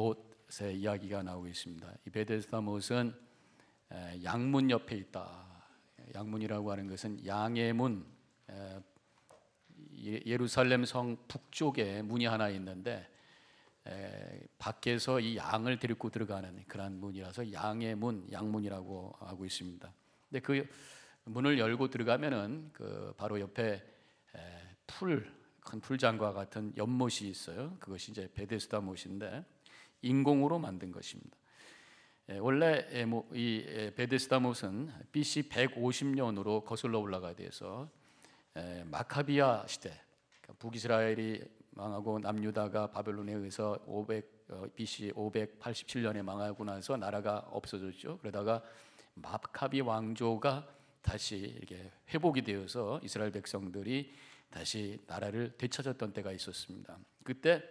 못의 이야기가 나오고 있습니다. 이 베데스다 못은 양문 옆에 있다. 양문이라고 하는 것은 양의 문, 예, 예루살렘 성 북쪽에 문이 하나 있는데 밖에서 이 양을 데리고 들어가는 그러 문이라서 양의 문, 양문이라고 하고 있습니다. 근데 그 문을 열고 들어가면은 그 바로 옆 에, 풀, 큰 풀장과 같은 연못이 있어요. 그것이 이제 베데스다 못인데 인공으로 만든 것입니다. 예, 원래 예, 뭐 이 예, 베데스다못은 BC 150년으로 거슬러 올라가야 돼서 마카비아 시대 그러니까 북이스라엘이 망하고 남유다가 바벨론에 의해서 500 BC 587년에 망하고 나서 나라가 없어졌죠. 그러다가 마카비 왕조가 다시 이렇게 회복이 되어서 이스라엘 백성들이 다시 나라를 되찾았던 때가 있었습니다. 그때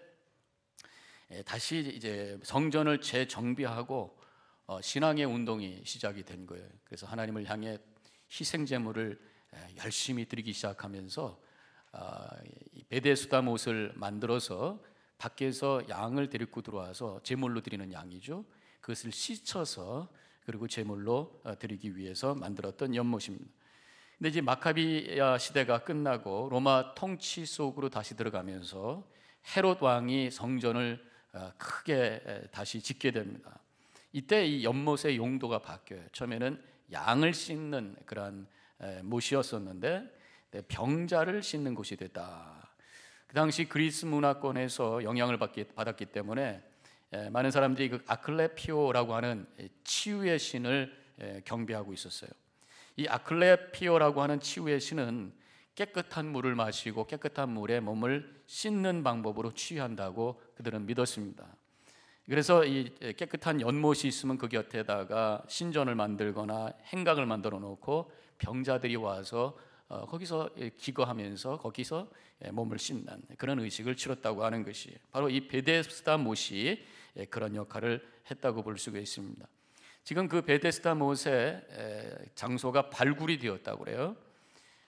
예, 다시 이제 성전을 재정비하고 어, 신앙의 운동이 시작이 된 거예요. 그래서 하나님을 향해 희생 제물을 예, 열심히 드리기 시작하면서 아, 베데수다 못을 만들어서 밖에서 양을 데리고 들어와서 제물로 드리는 양이죠. 그것을 씻어서 그리고 제물로 어, 드리기 위해서 만들었던 연못입니다. 근데 이제 마카비아 시대가 끝나고 로마 통치 속으로 다시 들어가면서 헤롯 왕이 성전을 어, 크게 다시 짓게 됩니다. 이때 이 연못의 용도가 바뀌어요. 처음에는 양을 씻는 그러 못이었었는데 네, 병자를 씻는 곳이 됐다. 그 당시 그리스 문화권에서 영향을 받았기 때문에 많은 사람들이 그 아클레피오라고 하는 치유의 신을 경배하고 있었어요. 이 아클레피오라고 하는 치유의 신은 깨끗한 물을 마시고 깨끗한 물에 몸을 씻는 방법으로 취한다고 그들은 믿었습니다. 그래서 이 깨끗한 연못이 있으면 그 곁에다가 신전을 만들거나 행각을 만들어 놓고 병자들이 와서 어, 거기서 기거하면서 거기서 예, 몸을 씻는 그런 의식을 치렀다고 하는 것이 바로 이 베데스다 못이 예, 그런 역할을 했다고 볼 수가 있습니다. 지금 그 베데스다 못의 장소가 발굴이 되었다고 그래요.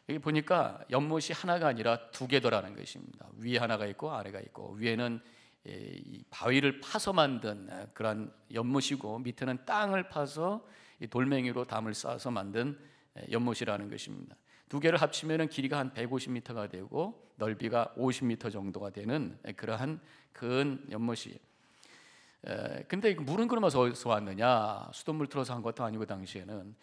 여기 보니까 연못이 하나가 아니라 두 개더라는 것입니다. 위에 하나가 있고 아래가 있고 위에는 예, 바위를 파서 만든 그러 연못이고 밑에는 땅을 파서 돌멩이로 담을 쌓아서 만든 예, 연못이라는 것입니다. 두 개를 합치면 길이가 한 150m가 되고 넓이가 50m 정도가 되는 예, 그러한 큰 연못이. 에, 근데 물은 그러면서 어디서 왔느냐? 수돗물 틀어서 한 것도 아니고 당시에는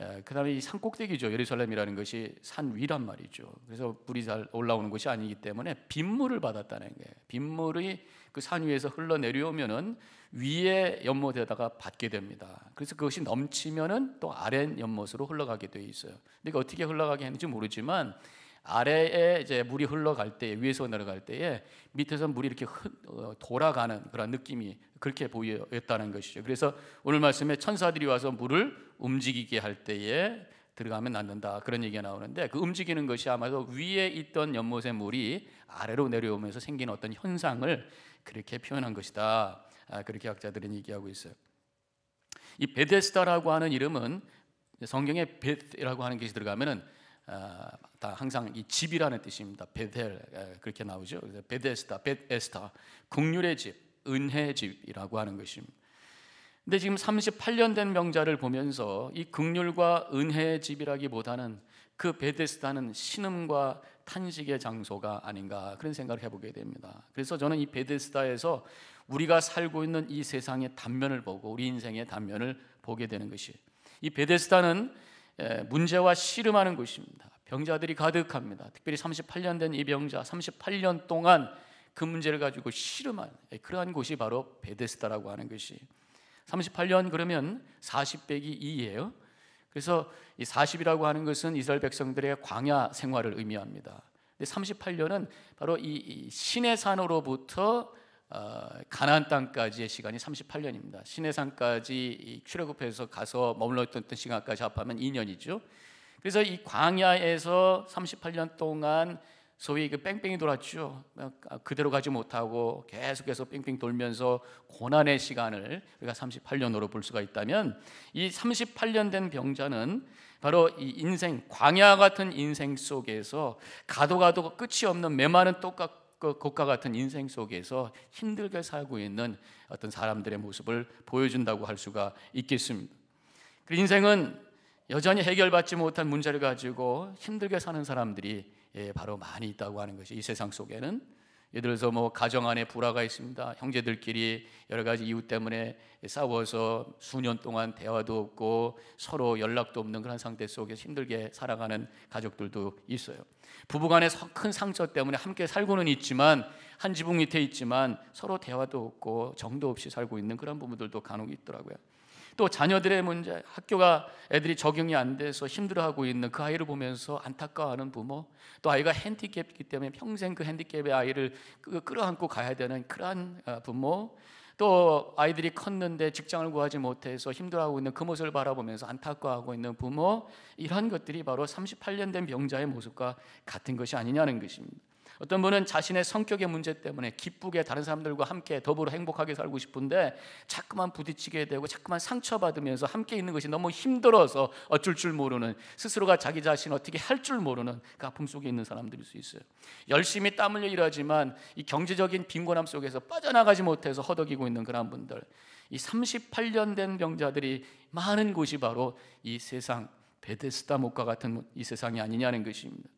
예, 그다음에 이산 꼭대기죠. 예루살렘이라는 것이 산 위란 말이죠. 그래서 물이잘 올라오는 것이 아니기 때문에 빗물을 받았다는 거예요. 빗물이 그 산 위에서 흘러내려오면은 위에 연못에다가 받게 됩니다. 그래서 그것이 넘치면은 또 아래 연못으로 흘러가게 되어 있어요. 그러니까 어떻게 흘러가게 했는지 모르지만 아래에 이제 물이 흘러갈 때 위에서 내려갈 때에 밑에서 물이 이렇게 흐, 어, 돌아가는 그런 느낌이 그렇게 보였다는 것이죠. 그래서 오늘 말씀에 천사들이 와서 물을 움직이게 할 때에 들어가면 낫는다 그런 얘기가 나오는데 그 움직이는 것이 아마도 위에 있던 연못의 물이 아래로 내려오면서 생긴 어떤 현상을 그렇게 표현한 것이다 아, 그렇게 학자들은 얘기하고 있어요. 이 베데스다라고 하는 이름은 성경에 베라고 하는 것이 들어가면은 아, 다 항상 이 집이라는 뜻입니다. 베델 아, 그렇게 나오죠. 베데스다, 베에스타, 극률의 집, 은혜의 집이라고 하는 것입니다. 근데 지금 38년 된 명자를 보면서 이 극률과 은혜의 집이라기보다는 그 베데스다는 신음과 탄식의 장소가 아닌가 그런 생각을 해보게 됩니다. 그래서 저는 이 베데스다에서 우리가 살고 있는 이 세상의 단면을 보고 우리 인생의 단면을 보게 되는 것이 이 베데스다는 문제와 씨름하는 곳입니다. 병자들이 가득합니다. 특별히 38년 된 이 병자 38년 동안 그 문제를 가지고 씨름한 예, 그러한 곳이 바로 베데스다라고 하는 것이 38년 그러면 40 빼기 2예요. 그래서 이 40이라고 하는 것은 이스라엘 백성들의 광야 생활을 의미합니다. 근데 38년은 바로 이 신의 산으로부터 어, 가나안 땅까지의 시간이 38년입니다. 신의 산까지 출애굽해서 가서 머물렀던 시간까지 합하면 2년이죠. 그래서 이 광야에서 38년 동안 소위 그 뺑뺑이 돌았죠. 어, 아, 그대로 가지 못하고 계속해서 뺑뺑 돌면서 고난의 시간을 우리가 38년으로 볼 수가 있다면 이 38년 된 병자는 바로 이 인생 광야 같은 인생 속에서 가도 가도 끝이 없는 메마른 똑같 것과 그 같은 인생 속에서 힘들게 살고 있는 어떤 사람들의 모습을 보여준다고 할 수가 있겠습니다. 그 인생은 여전히 해결받지 못한 문제를 가지고 힘들게 사는 사람들이 예, 바로 많이 있다고 하는 것이 이 세상 속에는 예를 들어서 뭐 가정 안에 불화가 있습니다. 형제들끼리 여러 가지 이유 때문에 싸워서 수년 동안 대화도 없고 서로 연락도 없는 그런 상태 속에 힘들게 살아가는 가족들도 있어요. 부부 간의 큰 상처 때문에 함께 살고는 있지만 한 지붕 밑에 있지만 서로 대화도 없고 정도 없이 살고 있는 그런 부모들도 간혹 있더라고요. 또 자녀들의 문제, 학교가 애들이 적용이 안 돼서 힘들어하고 있는 그 아이를 보면서 안타까워하는 부모, 또 아이가 핸디캡이기 때문에 평생 그 핸디캡의 아이를 끌어안고 가야 되는 그러한 어, 부모, 또 아이들이 컸는데 직장을 구하지 못해서 힘들어하고 있는 그 모습을 바라보면서 안타까워하고 있는 부모, 이러한 것들이 바로 38년 된 병자의 모습과 같은 것이 아니냐는 것입니다. 어떤 분은 자신의 성격의 문제 때문에 기쁘게 다른 사람들과 함께 더불어 행복하게 살고 싶은데 자꾸만 부딪히게 되고 자꾸만 상처받으면서 함께 있는 것이 너무 힘들어서 어쩔 줄 모르는 스스로가 자기 자신 어떻게 할 줄 모르는 그 아픔 속에 있는 사람들일 수 있어요. 열심히 땀 흘려 일하지만 이 경제적인 빈곤함 속에서 빠져나가지 못해서 허덕이고 있는 그런 분들. 이 38년 된 병자들이 많은 곳이 바로 이 세상 베데스다 못과 같은 이 세상이 아니냐는 것입니다.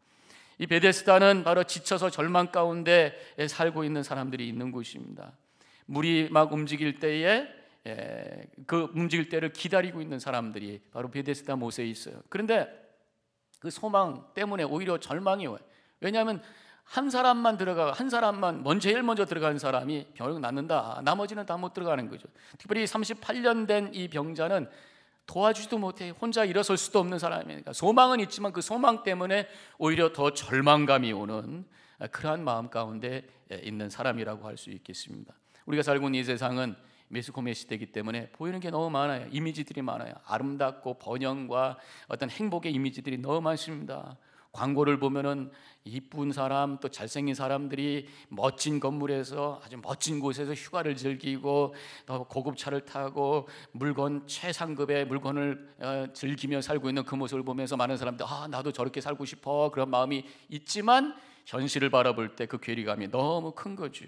이 베데스다는 바로 지쳐서 절망 가운데 살고 있는 사람들이 있는 곳입니다. 물이 막 움직일 때에 예, 그 움직일 때를 기다리고 있는 사람들이 바로 베데스다 못에 있어요. 그런데 그 소망 때문에 오히려 절망이 와요. 왜냐하면 한 사람만 들어가 한 사람만 먼저 제일 먼저 들어간 사람이 병을 낫는다. 나머지는 다 못 들어가는 거죠. 특별히 38년 된 이 병자는 도와주지도 못해 혼자 일어설 수도 없는 사람이니까 그러니까 소망은 있지만 그 소망 때문에 오히려 더 절망감이 오는 그러한 마음 가운데 예, 있는 사람이라고 할 수 있겠습니다. 우리가 살고 있는 이 세상은 메스코메 시대이기 때문에 보이는 게 너무 많아요. 이미지들이 많아요. 아름답고 번영과 어떤 행복의 이미지들이 너무 많습니다. 광고를 보면은 이쁜 사람 또 잘생긴 사람들이 멋진 건물에서 아주 멋진 곳에서 휴가를 즐기고 더 고급차를 타고 물건 최상급의 물건을 어, 즐기며 살고 있는 그 모습을 보면서 많은 사람들 아 나도 저렇게 살고 싶어 그런 마음이 있지만 현실을 바라볼 때 그 괴리감이 너무 큰 거죠.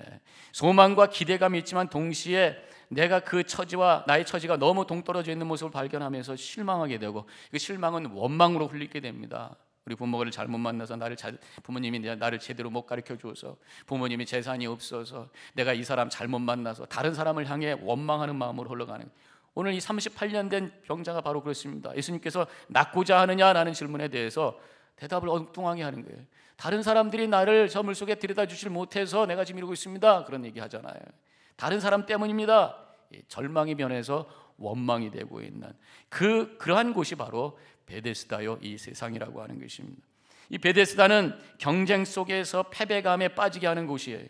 예. 소망과 기대감이 있지만 동시에 내가 그 처지와 나의 처지가 너무 동떨어져 있는 모습을 발견하면서 실망하게 되고 그 실망은 원망으로 흘리게 됩니다. 우리 부모를 잘못 만나서 나를 잘, 부모님이 나를 제대로 못 가르쳐 주어서 부모님이 재산이 없어서 내가 이 사람 잘못 만나서 다른 사람을 향해 원망하는 마음으로 흘러가는 오늘 이 38년 된 병자가 바로 그렇습니다. 예수님께서 낫고자 하느냐라는 질문에 대해서 대답을 엉뚱하게 하는 거예요. 다른 사람들이 나를 저 물속에 들여다 주질 못해서 내가 지금 이러고 있습니다. 그런 얘기 하잖아요. 다른 사람 때문입니다. 예, 절망이 변해서 원망이 되고 있는 그 그러한 곳이 바로 베데스다요 이 세상이라고 하는 것입니다. 이 베데스다는 경쟁 속에서 패배감에 빠지게 하는 곳이에요.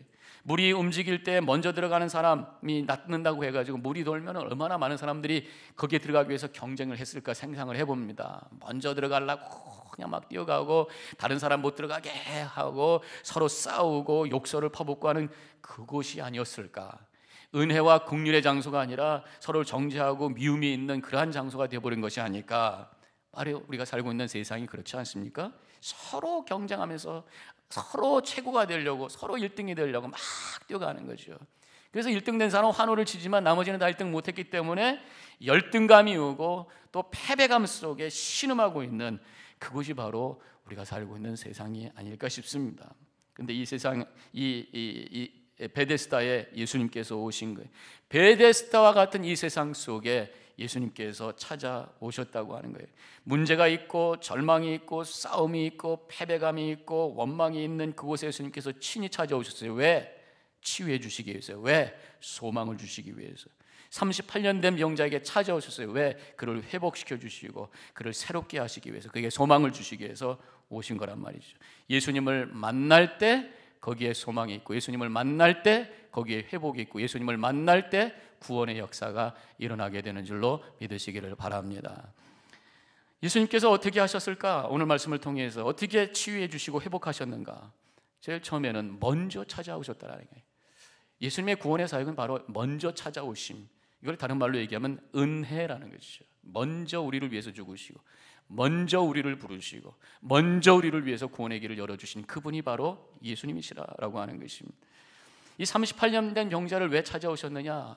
물이 움직일 때 먼저 들어가는 사람이 낫는다고 해가지고 물이 돌면 얼마나 많은 사람들이 거기에 들어가기 위해서 경쟁을 했을까 생각을 해봅니다. 먼저 들어가려고 그냥 막 뛰어가고 다른 사람 못 들어가게 하고 서로 싸우고 욕설을 퍼붓고 하는 그곳이 아니었을까. 은혜와 국률의 장소가 아니라 서로 를 정죄하고 미움이 있는 그러한 장소가 되어버린 것이 아닐까. 말해 우리가 살고 있는 세상이 그렇지 않습니까? 서로 경쟁하면서 서로 최고가 되려고 서로 1등이 되려고 막 뛰어가는 거죠. 그래서 1등 된 사람은 환호를 치지만 나머지는 다 1등 못했기 때문에 열등감이 오고 또 패배감 속에 신음하고 있는 그곳이 바로 우리가 살고 있는 세상이 아닐까 싶습니다. 근데 이 세상 이, 이, 이 베데스다에 예수님께서 오신 거예요. 베데스다와 같은 이 세상 속에 예수님께서 찾아오셨다고 하는 거예요. 문제가 있고 절망이 있고 싸움이 있고 패배감이 있고 원망이 있는 그곳에 예수님께서 친히 찾아오셨어요. 왜? 치유해 주시기 위해서. 왜? 소망을 주시기 위해서. 38년 된 병자에게 찾아오셨어요. 왜? 그를 회복시켜 주시고 그를 새롭게 하시기 위해서. 그게 소망을 주시기 위해서 오신 거란 말이죠. 예수님을 만날 때 거기에 소망이 있고 예수님을 만날 때 거기에 회복이 있고 예수님을 만날 때 구원의 역사가 일어나게 되는 줄로 믿으시기를 바랍니다. 예수님께서 어떻게 하셨을까? 오늘 말씀을 통해서 어떻게 치유해 주시고 회복하셨는가? 제일 처음에는 먼저 찾아오셨다라는 거예요. 예수님의 구원의 사역은 바로 먼저 찾아오심. 이걸 다른 말로 얘기하면 은혜라는 것이죠. 먼저 우리를 위해서 죽으시고, 먼저 우리를 부르시고, 먼저 우리를 위해서 구원의 길을 열어주신 그분이 바로 예수님이시라라고 하는 것입니다. 이 38년 된 병자를 왜 찾아오셨느냐?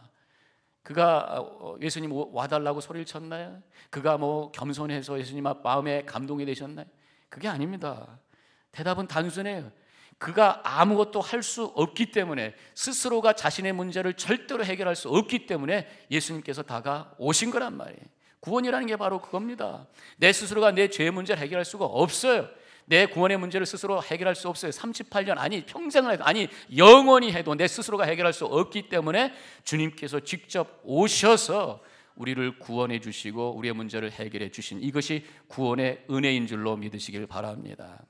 그가 어, 어, 예수님 와달라고 소리를 쳤나요? 그가 뭐 겸손해서 예수님 마음에 감동이 되셨나요? 그게 아닙니다. 대답은 단순해요. 그가 아무것도 할 수 없기 때문에 스스로가 자신의 문제를 절대로 해결할 수 없기 때문에 예수님께서 다가오신 거란 말이에요. 구원이라는 게 바로 그겁니다. 내 스스로가 내 죄의 문제를 해결할 수가 없어요. 내 구원의 문제를 스스로 해결할 수 없어요. 38년 아니 평생을 해도 아니 영원히 해도 내 스스로가 해결할 수 없기 때문에 주님께서 직접 오셔서 우리를 구원해 주시고 우리의 문제를 해결해 주신 이것이 구원의 은혜인 줄로 믿으시길 바랍니다.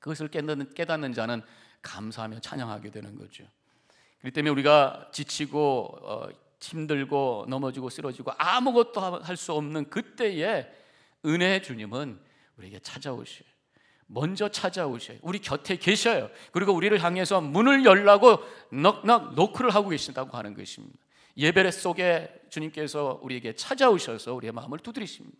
그것을 깨닫는, 깨닫는 자는 감사하며 찬양하게 되는 거죠. 그렇기 때문에 우리가 지치고 어, 힘들고 넘어지고 쓰러지고 아무것도 할 수 없는 그때에 은혜 주님은 우리에게 찾아오실 먼저 찾아오셔요. 우리 곁에 계셔요. 그리고 우리를 향해서 문을 열라고 넉넉 노크를 하고 계신다고 하는 것입니다. 예배 속에 주님께서 우리에게 찾아오셔서 우리의 마음을 두드리십니다.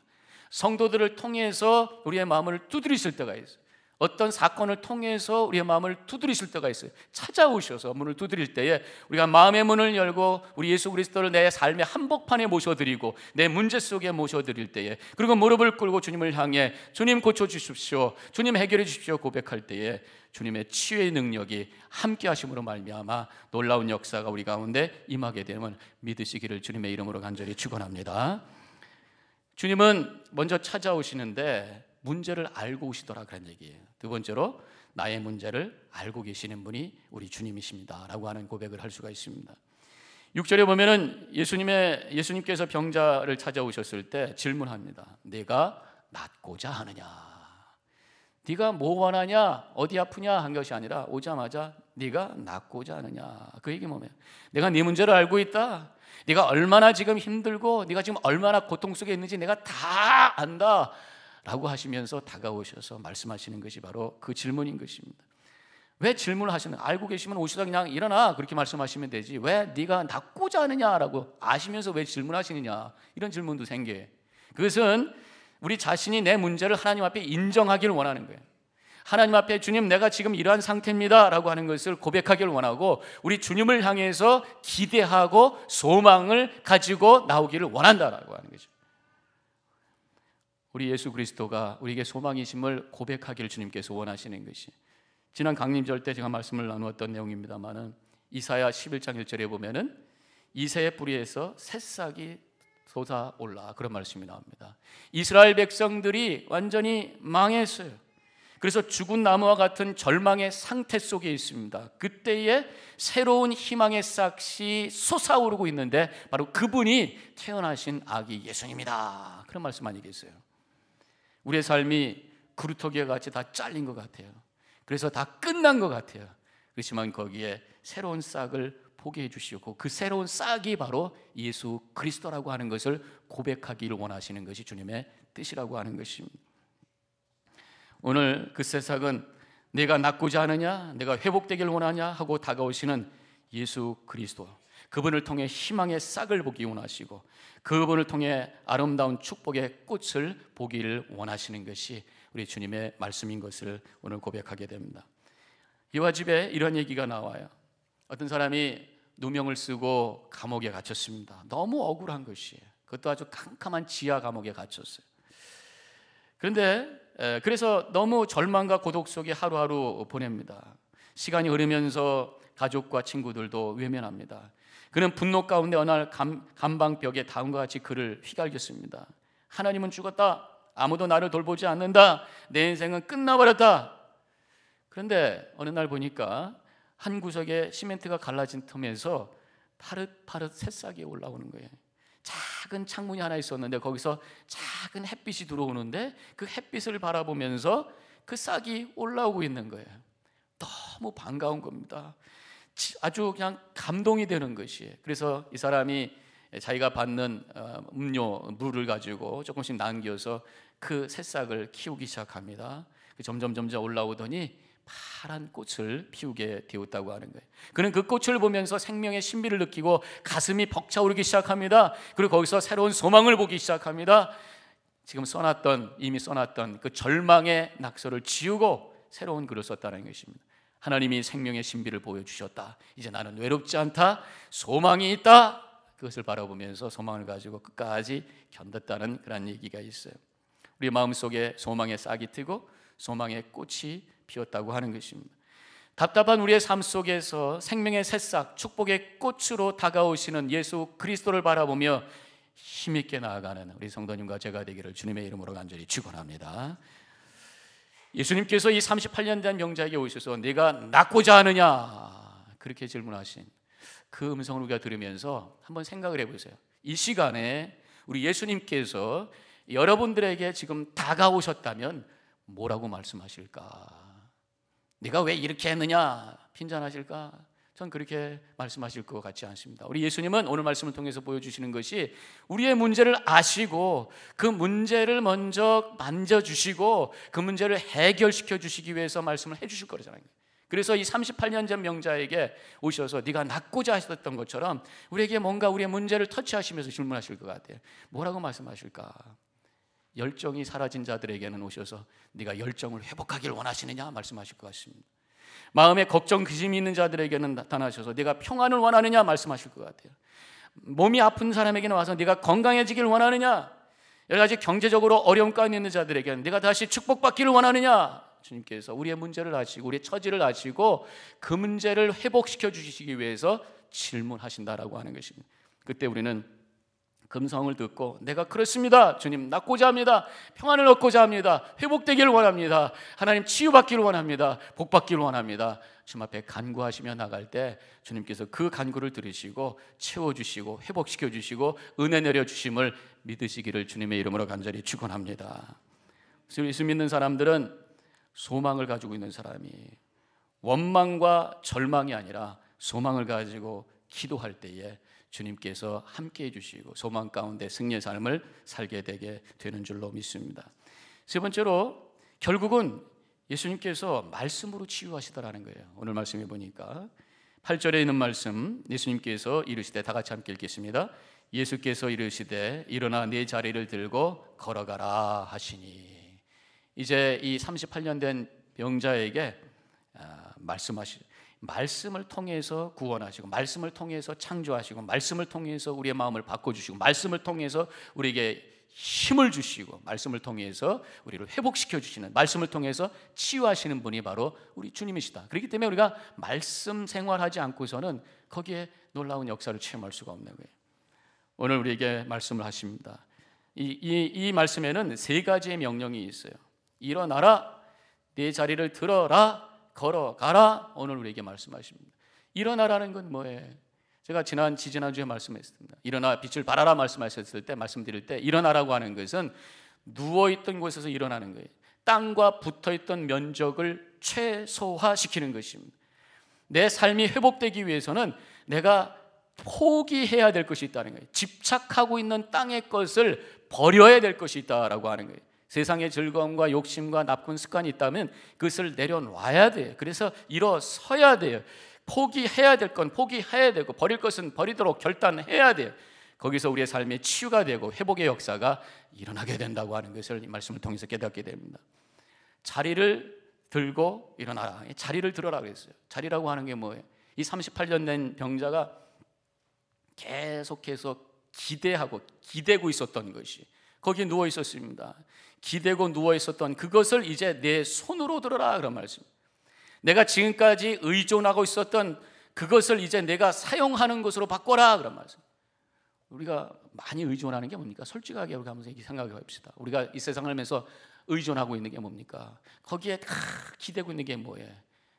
성도들을 통해서 우리의 마음을 두드리실 때가 있어요. 어떤 사건을 통해서 우리의 마음을 두드리실 때가 있어요. 찾아오셔서 문을 두드릴 때에 우리가 마음의 문을 열고 우리 예수 그리스도를 내 삶의 한복판에 모셔드리고 내 문제 속에 모셔드릴 때에 그리고 무릎을 꿇고 주님을 향해 주님 고쳐주십시오. 주님 해결해 주십시오. 고백할 때에 주님의 치유의 능력이 함께 하심으로 말미암아 놀라운 역사가 우리 가운데 임하게 되면 믿으시기를 주님의 이름으로 간절히 축원합니다. 주님은 먼저 찾아오시는데 문제를 알고 오시더라 그런 얘기예요. 두 번째로 나의 문제를 알고 계시는 분이 우리 주님이십니다라고 하는 고백을 할 수가 있습니다. 6절에 보면은 예수님의 예수님께서 병자를 찾아오셨을 때 질문합니다. 내가 낫고자 하느냐? 네가 뭐 원하냐? 어디 아프냐? 한 것이 아니라 오자마자 네가 낫고자 하느냐? 그 얘기 뭐예요? 내가 네 문제를 알고 있다. 네가 얼마나 지금 힘들고 네가 지금 얼마나 고통 속에 있는지 내가 다 안다. 라고 하시면서 다가오셔서 말씀하시는 것이 바로 그 질문인 것입니다. 왜 질문을 하시는 알고 계시면 오시다 그냥 일어나 그렇게 말씀하시면 되지 왜 네가 낫고자 하느냐라고 아시면서 왜 질문하시느냐 이런 질문도 생겨 그것은 우리 자신이 내 문제를 하나님 앞에 인정하기를 원하는 거예요. 하나님 앞에 주님 내가 지금 이러한 상태입니다라고 하는 것을 고백하기를 원하고 우리 주님을 향해서 기대하고 소망을 가지고 나오기를 원한다라고 하는 거죠. 우리 예수 그리스도가 우리에게 소망이심을 고백하기를 주님께서 원하시는 것이 지난 강림절 때 제가 말씀을 나누었던 내용입니다만은 이사야 11장 1절에 보면은 이새의 뿌리에서 새싹이 솟아올라 그런 말씀이 나옵니다. 이스라엘 백성들이 완전히 망했어요. 그래서 죽은 나무와 같은 절망의 상태 속에 있습니다. 그때에 새로운 희망의 싹이 솟아오르고 있는데 바로 그분이 태어나신 아기 예수님이다. 그런 말씀 아니겠어요? 우리의 삶이 그루터기와 같이 다 잘린 것 같아요. 그래서 다 끝난 것 같아요. 그렇지만 거기에 새로운 싹을 포기해 주시고 그 새로운 싹이 바로 예수 그리스도라고 하는 것을 고백하기를 원하시는 것이 주님의 뜻이라고 하는 것입니다. 오늘 그 새싹은 내가 낫고자 하느냐, 내가 회복되길 원하냐 하고 다가오시는 예수 그리스도 그분을 통해 희망의 싹을 보기 원하시고 그분을 통해 아름다운 축복의 꽃을 보기를 원하시는 것이 우리 주님의 말씀인 것을 오늘 고백하게 됩니다. 이와 집에 이런 얘기가 나와요. 어떤 사람이 누명을 쓰고 감옥에 갇혔습니다. 너무 억울한 것이에요. 그것도 아주 캄캄한 지하 감옥에 갇혔어요. 그런데 그래서 너무 절망과 고독 속에 하루하루 보냅니다. 시간이 흐르면서 가족과 친구들도 외면합니다. 그는 분노 가운데 어느 날 감, 방벽에 다음과 같이 그를 휘갈겼습니다. 하나님은 죽었다. 아무도 나를 돌보지 않는다. 내 인생은 끝나버렸다. 그런데 어느 날 보니까 한 구석에 시멘트가 갈라진 틈에서 파릇파릇 새싹이 올라오는 거예요. 작은 창문이 하나 있었는데 거기서 작은 햇빛이 들어오는데 그 햇빛을 바라보면서 그 싹이 올라오고 있는 거예요. 너무 반가운 겁니다. 아주 그냥 감동이 되는 것이에요. 그래서 이 사람이 자기가 받는 어, 음료 물을 가지고 조금씩 남겨서 그 새싹을 키우기 시작합니다. 그 점점 점점 올라오더니 파란 꽃을 피우게 되었다고 하는 거예요. 그는 그 꽃을 보면서 생명의 신비를 느끼고 가슴이 벅차오르기 시작합니다. 그리고 거기서 새로운 소망을 보기 시작합니다. 지금 써놨던 이미 써놨던 그 절망의 낙서를 지우고 새로운 글을 썼다는 것입니다. 하나님이 생명의 신비를 보여주셨다. 이제 나는 외롭지 않다. 소망이 있다. 그것을 바라보면서 소망을 가지고 끝까지 견뎠다는 그런 얘기가 있어요. 우리 마음속에 소망의 싹이 트고 소망의 꽃이 피었다고 하는 것입니다. 답답한 우리의 삶 속에서 생명의 새싹, 축복의 꽃으로 다가오시는 예수 그리스도를 바라보며 힘있게 나아가는 우리 성도님과 제가 되기를 주님의 이름으로 간절히 축원합니다. 예수님께서 이 38년 된 명자에게 오셔서 네가 낫고자 하느냐 그렇게 질문하신 그 음성을 우리가 들으면서 한번 생각을 해보세요. 이 시간에 우리 예수님께서 여러분들에게 지금 다가오셨다면 뭐라고 말씀하실까? 네가 왜 이렇게 했느냐? 핀잔하실까? 전 그렇게 말씀하실 것 같지 않습니다. 우리 예수님은 오늘 말씀을 통해서 보여주시는 것이 우리의 문제를 아시고 그 문제를 먼저 만져주시고 그 문제를 해결시켜 주시기 위해서 말씀을 해주실 거잖아요. 그래서 이 38년 전 명자에게 오셔서 네가 낳고자 했었던 것처럼 우리에게 뭔가 우리의 문제를 터치하시면서 질문하실 것 같아요. 뭐라고 말씀하실까? 열정이 사라진 자들에게는 오셔서 네가 열정을 회복하길 원하시느냐 말씀하실 것 같습니다. 마음에 걱정 근심이 있는 자들에게는 나타나셔서 네가 평안을 원하느냐 말씀하실 것 같아요. 몸이 아픈 사람에게는 와서 네가 건강해지길 원하느냐 여러 가지 경제적으로 어려움 가운데 있는 자들에게는 네가 다시 축복받기를 원하느냐 주님께서 우리의 문제를 아시고 우리의 처지를 아시고 그 문제를 회복시켜 주시기 위해서 질문하신다라고 하는 것입니다. 그때 우리는 금성을 듣고 내가 그렇습니다. 주님 낫고자 합니다. 평안을 얻고자 합니다. 회복되기를 원합니다. 하나님 치유받기를 원합니다. 복받기를 원합니다. 주님 앞에 간구하시며 나갈 때 주님께서 그 간구를 들으시고 채워주시고 회복시켜주시고 은혜 내려주심을 믿으시기를 주님의 이름으로 간절히 축원합니다. 예수 믿는 사람들은 소망을 가지고 있는 사람이 원망과 절망이 아니라 소망을 가지고 기도할 때에 주님께서 함께 해주시고 소망 가운데 승리의 삶을 살게 되게 되는 줄로 믿습니다. 세 번째로 결국은 예수님께서 말씀으로 치유하시다라는 거예요. 오늘 말씀해 보니까 8절에 있는 말씀 예수님께서 이르시되 다 같이 함께 읽겠습니다. 예수께서 이르시되 일어나 네 자리를 들고 걸어가라 하시니 이제 이 38년 된 병자에게 아, 말씀하시 말씀을 통해서 구원하시고 말씀을 통해서 창조하시고 말씀을 통해서 우리의 마음을 바꿔 주시고 말씀을 통해서 우리에게 힘을 주시고 말씀을 통해서 우리를 회복시켜 주시는 말씀을 통해서 치유하시는 분이 바로 우리 주님이시다. 그렇기 때문에 우리가 말씀 생활하지 않고서는 거기에 놀라운 역사를 체험할 수가 없는 거예요. 오늘 우리에게 말씀을 하십니다. 이, 이, 이 말씀에는 세 가지의 명령이 있어요. 일어나라, 내 자리를 들어라, 걸어가라 오늘 우리에게 말씀하십니다. 일어나라는 건 뭐예요? 제가 지난 지난주에 말씀했습니다. 일어나 빛을 발하라 말씀하셨을 때 말씀드릴 때 일어나라고 하는 것은 누워 있던 곳에서 일어나는 거예요. 땅과 붙어 있던 면적을 최소화시키는 것입니다. 내 삶이 회복되기 위해서는 내가 포기해야 될 것이 있다는 거예요. 집착하고 있는 땅의 것을 버려야 될 것이 있다라고 하는 거예요. 세상의 즐거움과 욕심과 나쁜 습관이 있다면 그것을 내려놔야 돼요. 그래서 일어서야 돼요. 포기해야 될 건 포기해야 되고 버릴 것은 버리도록 결단해야 돼요. 거기서 우리의 삶의 치유가 되고 회복의 역사가 일어나게 된다고 하는 것을 이 말씀을 통해서 깨닫게 됩니다. 자리를 들고 일어나라. 자리를 들어라 그랬어요. 자리라고 하는 게 뭐예요? 이 38년 된 병자가 계속해서 기대하고 기대고 있었던 것이 거기에 누워 있었습니다. 기대고 누워 있었던 그것을 이제 내 손으로 들어라 그런 말씀. 내가 지금까지 의존하고 있었던 그것을 이제 내가 사용하는 것으로 바꿔라 그런 말씀. 우리가 많이 의존하는 게 뭡니까? 솔직하게 우리가 한번 생각해 봅시다. 우리가 이 세상을 하면서 의존하고 있는 게 뭡니까? 거기에 다 기대고 있는 게 뭐예요?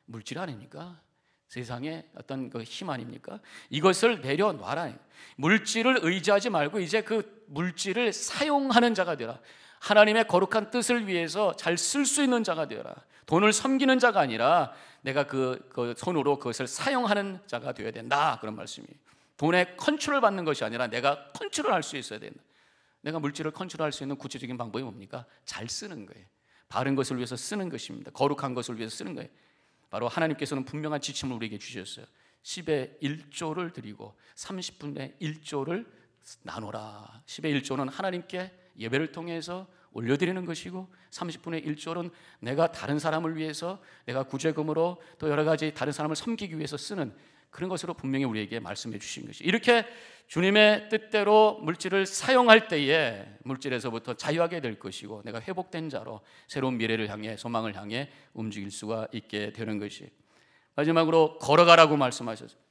물질 아닙니까? 세상의 어떤 그 힘 아닙니까? 이것을 내려놔라. 물질을 의지하지 말고 이제 그 물질을 사용하는 자가 되라. 하나님의 거룩한 뜻을 위해서 잘 쓸 수 있는 자가 되어라. 돈을 섬기는 자가 아니라 내가 그, 그 손으로 그것을 사용하는 자가 되어야 된다. 그런 말씀이에요. 돈에 컨트롤 받는 것이 아니라 내가 컨트롤 할수 있어야 된다. 내가 물질을 컨트롤할 수 있는 구체적인 방법이 뭡니까? 잘 쓰는 거예요. 바른 것을 위해서 쓰는 것입니다. 거룩한 것을 위해서 쓰는 거예요. 바로 하나님께서는 분명한 지침을 우리에게 주셨어요. 10의 1조를 드리고 30분의 1조를 나눠라. 10의 1조는 하나님께 예배를 통해서 올려드리는 것이고 30분의 1조는 내가 다른 사람을 위해서 내가 구제금으로 또 여러 가지 다른 사람을 섬기기 위해서 쓰는 그런 것으로 분명히 우리에게 말씀해 주신 것이 이렇게 주님의 뜻대로 물질을 사용할 때에 물질에서부터 자유하게 될 것이고 내가 회복된 자로 새로운 미래를 향해 소망을 향해 움직일 수가 있게 되는 것이 마지막으로 걸어가라고 말씀하셨습니다.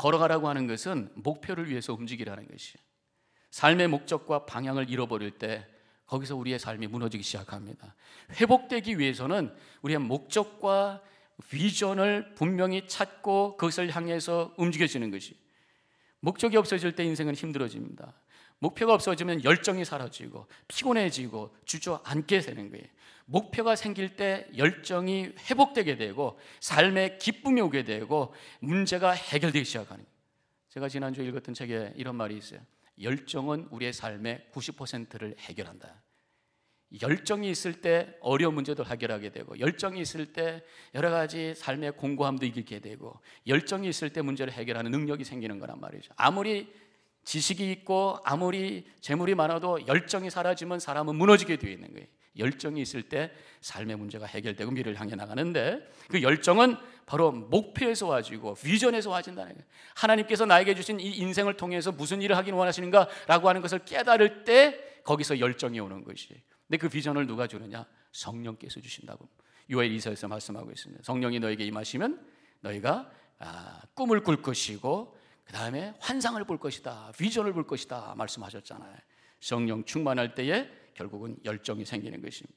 걸어가라고 하는 것은 목표를 위해서 움직이라는 것이 에요 삶의 목적과 방향을 잃어버릴 때 거기서 우리의 삶이 무너지기 시작합니다. 회복되기 위해서는 우리의 목적과 비전을 분명히 찾고 그것을 향해서 움직여지는 것이 목적이 없어질 때 인생은 힘들어집니다. 목표가 없어지면 열정이 사라지고 피곤해지고 주저앉게 되는 거예요. 목표가 생길 때 열정이 회복되게 되고 삶에 기쁨이 오게 되고 문제가 해결되기 시작하는 제가 지난주에 읽었던 책에 이런 말이 있어요. 열정은 우리의 삶의 90%를 해결한다. 열정이 있을 때 어려운 문제도 해결하게 되고 열정이 있을 때 여러 가지 삶의 공고함도 이기게 되고 열정이 있을 때 문제를 해결하는 능력이 생기는 거란 말이죠. 아무리 지식이 있고 아무리 재물이 많아도 열정이 사라지면 사람은 무너지게 되어 있는 거예요. 열정이 있을 때 삶의 문제가 해결되고 미래를 향해 나가는데 그 열정은 바로 목표에서 와지고 비전에서 와진다는 거예요. 하나님께서 나에게 주신 이 인생을 통해서 무슨 일을 하긴 원하시는가라고 하는 것을 깨달을 때 거기서 열정이 오는 것이. 근데 그 비전을 누가 주느냐? 성령께서 주신다고. 요엘 이서에서 말씀하고 있습니다. 성령이 너에게 임하시면 너희가 아, 꿈을 꿀 것이고 그 다음에 환상을 볼 것이다. 비전을 볼 것이다. 말씀하셨잖아요. 성령 충만할 때에 결국은 열정이 생기는 것입니다.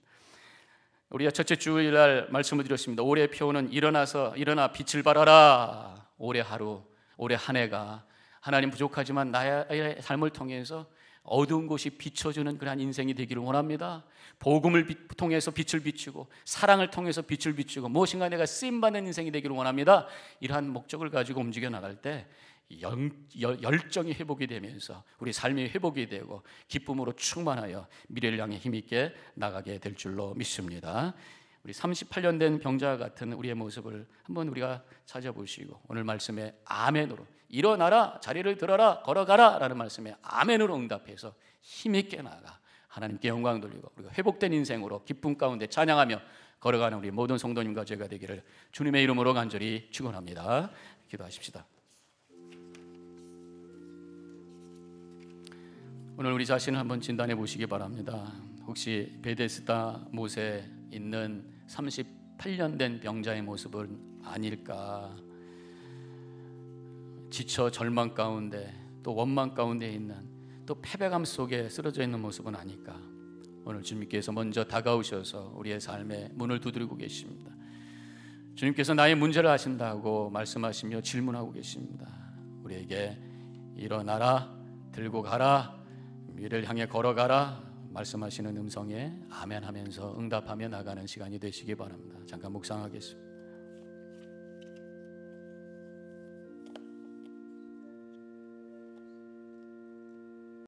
우리가 첫째 주일날 말씀을 드렸습니다. 올해 표는 일어나서 일어나 빛을 발하라. 올해 하루, 올해 한 해가 하나님 부족하지만 나의 삶을 통해서 어두운 곳이 비춰주는 그러 인생이 되기를 원합니다. 복음을 비, 통해서 빛을 비추고 사랑을 통해서 빛을 비추고 무엇인가 내가 쓰임 받는 인생이 되기를 원합니다. 이러한 목적을 가지고 움직여 나갈 때 열, 정이 회복이 되면서 우리 삶이 회복이 되고 기쁨으로 충만하여 미래를 향해 힘있게 나가게 될 줄로 믿습니다. 우리 38년 된 병자와 같은 우리의 모습을 한번 우리가 찾아보시고 오늘 말씀에 아멘으로 일어나라 자리를 들어라 걸어가라 라는 말씀에 아멘으로 응답해서 힘있게 나가 하나님께 영광 돌리고 우리가 회복된 인생으로 기쁨 가운데 찬양하며 걸어가는 우리 모든 성도님과 제가 되기를 주님의 이름으로 간절히 축원합니다. 기도하십시다. 오늘 우리 자신을 한번 진단해 보시기 바랍니다. 혹시 베데스다 못에 있는 38년 된 병자의 모습은 아닐까? 지쳐 절망 가운데 또 원망 가운데 있는 또 패배감 속에 쓰러져 있는 모습은 아닐까? 오늘 주님께서 먼저 다가오셔서 우리의 삶의 문을 두드리고 계십니다. 주님께서 나의 문제를 아신다고 말씀하시며 질문하고 계십니다. 우리에게 일어나라, 들고 가라, 미래를 향해 걸어가라 말씀하시는 음성에 아멘 하면서 응답하며 나가는 시간이 되시기 바랍니다. 잠깐 묵상하겠습니다.